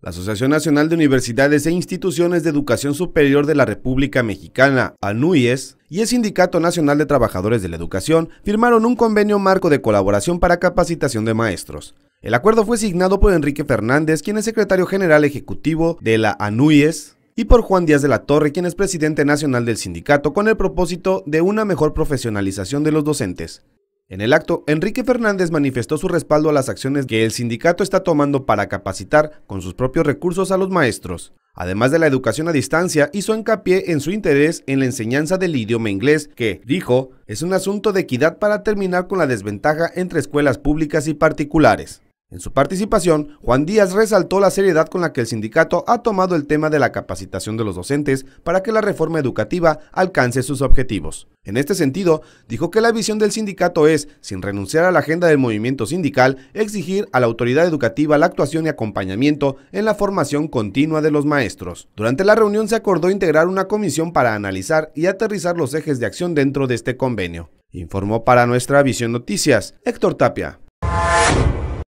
La Asociación Nacional de Universidades e Instituciones de Educación Superior de la República Mexicana, ANUIES, y el Sindicato Nacional de Trabajadores de la Educación firmaron un convenio marco de colaboración para capacitación de maestros. El acuerdo fue signado por Enrique Fernández, quien es secretario general ejecutivo de la ANUIES, y por Juan Díaz de la Torre, quien es presidente nacional del sindicato, con el propósito de una mejor profesionalización de los docentes. En el acto, Enrique Fernández manifestó su respaldo a las acciones que el sindicato está tomando para capacitar con sus propios recursos a los maestros. Además de la educación a distancia, hizo hincapié en su interés en la enseñanza del idioma inglés, que, dijo, es un asunto de equidad para terminar con la desventaja entre escuelas públicas y particulares. En su participación, Juan Díaz resaltó la seriedad con la que el sindicato ha tomado el tema de la capacitación de los docentes para que la reforma educativa alcance sus objetivos. En este sentido, dijo que la visión del sindicato es, sin renunciar a la agenda del movimiento sindical, exigir a la autoridad educativa la actuación y acompañamiento en la formación continua de los maestros. Durante la reunión se acordó integrar una comisión para analizar y aterrizar los ejes de acción dentro de este convenio. Informó para nuestra visión noticias Héctor Tapia.